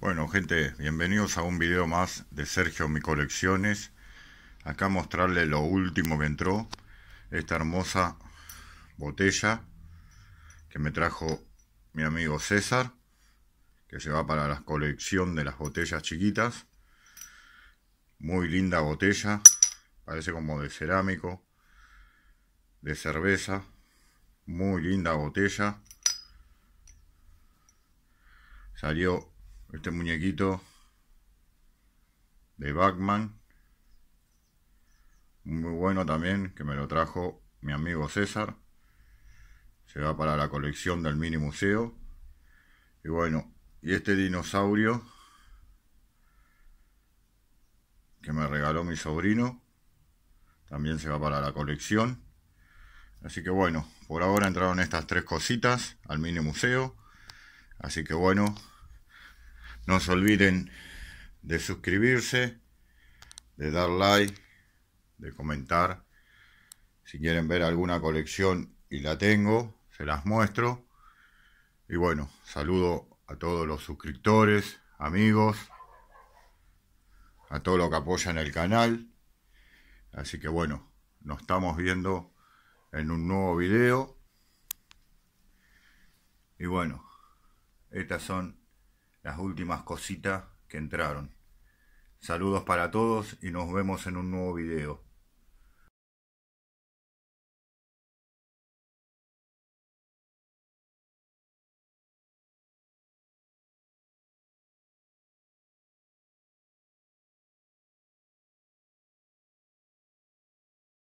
Bueno gente, bienvenidos a un video más de Sergio Mi Colecciones Acá mostrarle lo último que entró Esta hermosa botella Que me trajo mi amigo César Que se va para la colección de las botellas chiquitas Muy linda botella Parece como de cerámico De cerveza Muy linda botella Salió este muñequito de Batman muy bueno también que me lo trajo mi amigo César se va para la colección del mini museo y bueno y este dinosaurio que me regaló mi sobrino también se va para la colección así que bueno por ahora entraron estas tres cositas al mini museo así que bueno no se olviden de suscribirse, de dar like, de comentar. Si quieren ver alguna colección y la tengo, se las muestro. Y bueno, saludo a todos los suscriptores, amigos, a todos los que apoyan el canal. Así que bueno, nos estamos viendo en un nuevo video. Y bueno, estas son las últimas cositas que entraron. Saludos para todos y nos vemos en un nuevo video.